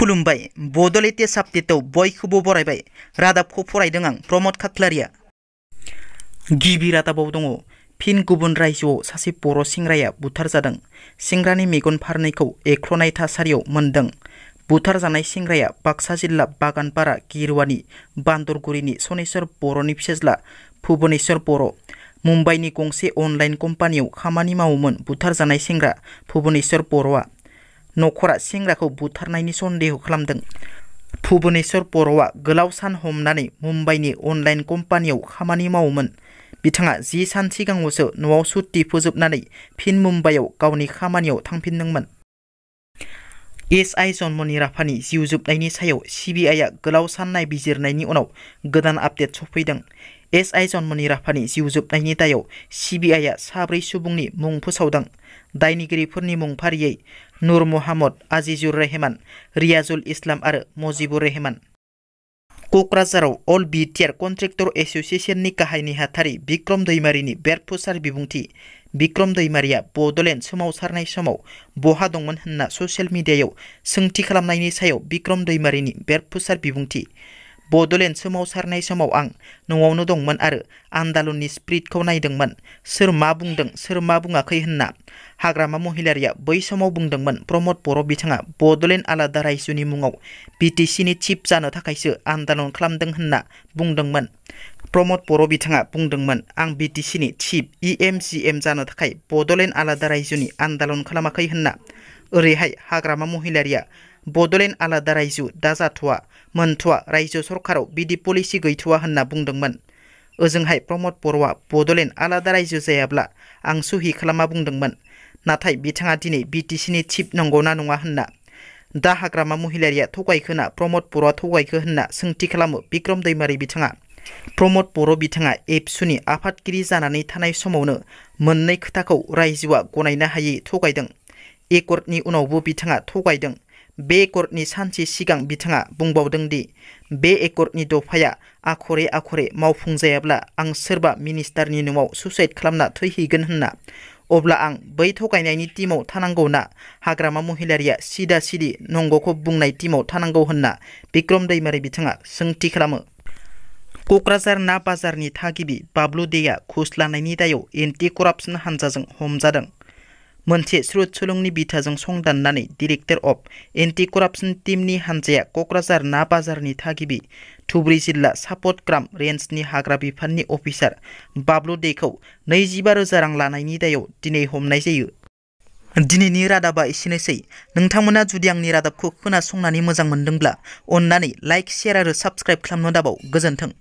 खुलुमबाय बड'लेण्ड साबजेक्टआव बयखौबो बरायबाय रादाबखौ फरायदों आं प्रमद खाख्लारिया गिबि रादाबाव दङ फिन गुबुन रायजोआव सासे बर' सेंग्राया बुथारजादों सेंग्रानि मेगन फारनैखौ एख्रनाय थासारियाव मोनदों बुथारजानाय सेंग्राया बाक्सा जिल्ला बागानपारा गिरुवानि बान्दरगुरिनि सनेश्वर बर'नि फिसाज्ला भुबनेश्वर बर' मुम्बाइनि गंसे अनलाइन कम्पानियाव खामानि मावोमोन बुथारजानाय सेंग्रा भुबनेश्वर बर'आ नखरा सेंग्राखौ बुथारनायनि सन्देह खालामदों भुबनेश्वर बर'आ गोलाव सान हमनानै मुम्बाइनि अनलाइन कम्पानियाव खामानि मावोमोन बिथाङा जि सान सिगाङावसो न'आव सुट्टि फोजोबनानै फिन मुम्बाइआव गावनि खामानियाव थांफिनदोंमोन एस आइ जन्मनि राफानि जिउ जोबनायनि सायाव सिबिआइआ गोलाव सान नायबिजिरनायनि उनाव गोदान आपडेट सौफैदों एसआइ जन्मनि राफानि जिउ जोबनायनि दायाव सिबिआइआ साब्रै सुबुंनि मुं फोसावदों दायनिगिरिफोरनि मुं फारियै नुर महम्मद आजिजुर रेहमान रियाजुल इस्लाम आरो मजिबुर रेहमान क'क्राझाराव अल बि टिआर कन्ट्रेक्टर एस'सिएशननि गाहाय नेहाथारि बिक्रम दैमारिनि बेरफुसार बिबुंथि बिक्रम दैमारिया बड'लेण्ड सोमावसारनाय समाव बहा दंमोन होन्ना ससियेल मिडियायाव सोंथि खालामनायनि सायाव बिक्रम दैमारिनि बेरफुसार बिबुंथि Bodolen semau sarnai semau ang nung wau nodong man are andalun ni spirit kau nai deng man ser mabung deng ser mabung kai henna hagrama mamu hilaria boi semau bung deng man promot poro bitanga bodolen ala darai suni mungau btc ni chip zano takai se andalun klam deng henna bung deng man promote poro bitanga bung deng man ang btc ni chip e M zano takai bodolen ala darai suni andalun klam a kai henna Urihai hagrama mamu hilaria Bodoland आलादा रायजो दाजाथ'वा मोनथ'वा रायजो सरकाराव बिदि policy गैथ'वा होनना बुंदोंमोन ओजोंहाय प्रमद बर'आ बड'लेण्ड आलादा रायजो जायाब्ला आं सहि खालामा बुंदोंमोन नाथाय बिथाङा दिनै बिटिसिनि चिफ नंगौना नङा होनना दा हाग्रामा महिलारिया थगायखोना प्रमद बर'आ थगायखो होनना सोंथि खालामो बिक्रम दैमारि बिथाङा प्रमद बर' बिथाङा एबसुनि आफादगिरि जानानै थानाय समावनो मोननै खोथाखौ रायजोआ गनायनो हायै थगायदों एकर्डनि उनावबो बिथाङा थगायदों बे कर्टनि सानसे सिगां बिथाङा बुंबावदों दि बे एकर्डनि दफाया आखरे आखरे मावफुंजायाब्ला आं सोरबा मिनिस्टारनि न'आव सुसाइड खालामना थैहैगोन होन्ना अब्ला आं बै थगायनायनि टिमाव थानांगौ ना हाग्रामा महिलारिया सिदा सिदि नंगौखौ बुंनाय टिमाव थानांगौ होन्ना बिक्रम दैमारि बिथाङा सोंथि खालामो क'क्राझार ना बाजारनि थागिबि बाब्लु देया घुस लानायनि दायाव एन्टि करापसन हान्जाजों हमजादों मोनसे स्रुत सुलुंनि बिथाजों संदाननानै डिरेक्टर अफ एन्टि करापसन टीमनि हान्जाया क'क्राझार ना बाजारनि थागिबि धुबुरी जिल्ला ग्राम रेन्जनि हाग्रा बिफाननि अफिसार बाब्लु दैखौ नैजिबा रोजा रां लानायनि दायाव दिनै हमनाय जायो दिनैनि रादाबा एसेनोसै नोंथांमोना जुदि आंनि रादाबखौ खोनासंनानै मोजां मोनदोंब्ला अन्नानै लाइक शेयार आरो साबस्क्राइब खालामनो दाबाव गोजोन्थों